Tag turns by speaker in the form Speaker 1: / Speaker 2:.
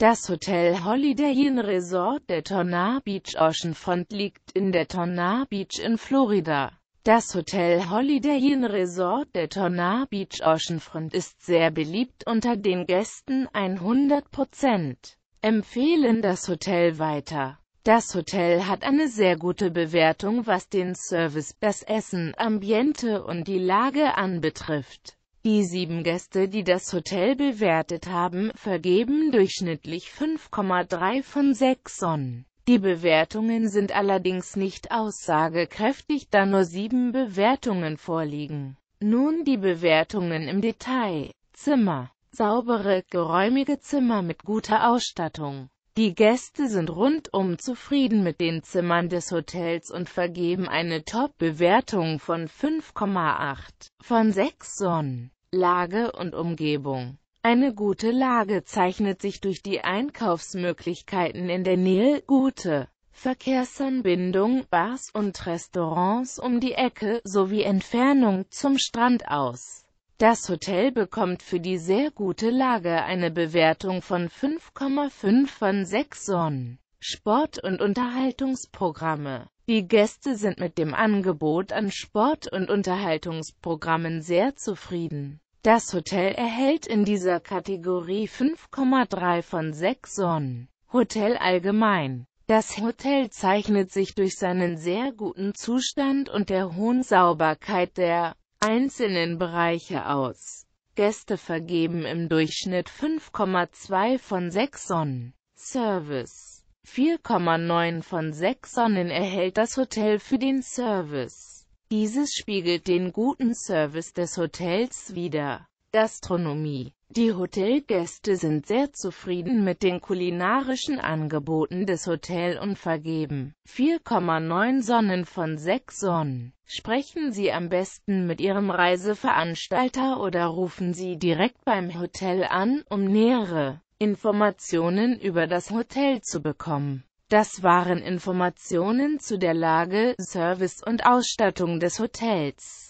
Speaker 1: Das Hotel Holiday Inn Resort der Tornado Beach Oceanfront liegt in der Tornado Beach in Florida. Das Hotel Holiday Inn Resort der Tornado Beach Oceanfront ist sehr beliebt unter den Gästen 100%. Empfehlen das Hotel weiter. Das Hotel hat eine sehr gute Bewertung was den Service, das Essen, Ambiente und die Lage anbetrifft. Die sieben Gäste, die das Hotel bewertet haben, vergeben durchschnittlich 5,3 von 6 Sonnen. Die Bewertungen sind allerdings nicht aussagekräftig, da nur sieben Bewertungen vorliegen. Nun die Bewertungen im Detail. Zimmer. Saubere, geräumige Zimmer mit guter Ausstattung. Die Gäste sind rundum zufrieden mit den Zimmern des Hotels und vergeben eine Top-Bewertung von 5,8 von 6 Sonnen. Lage und Umgebung eine gute Lage zeichnet sich durch die Einkaufsmöglichkeiten in der Nähe, gute Verkehrsanbindung, Bars und Restaurants um die Ecke sowie Entfernung zum Strand aus. Das Hotel bekommt für die sehr gute Lage eine Bewertung von 5,5 von 6 Sonnen. Sport- und Unterhaltungsprogramme Die Gäste sind mit dem Angebot an Sport- und Unterhaltungsprogrammen sehr zufrieden. Das Hotel erhält in dieser Kategorie 5,3 von 6 Sonnen. Hotel allgemein das Hotel zeichnet sich durch seinen sehr guten Zustand und der hohen Sauberkeit der einzelnen Bereiche aus. Gäste vergeben im Durchschnitt 5,2 von 6 Sonnen. Service 4,9 von 6 Sonnen erhält das Hotel für den Service. Dieses spiegelt den guten Service des Hotels wider. Gastronomie Die Hotelgäste sind sehr zufrieden mit den kulinarischen Angeboten des Hotel und vergeben 4,9 Sonnen von 6 Sonnen. Sprechen Sie am besten mit Ihrem Reiseveranstalter oder rufen Sie direkt beim Hotel an, um nähere Informationen über das Hotel zu bekommen. Das waren Informationen zu der Lage, Service und Ausstattung des Hotels.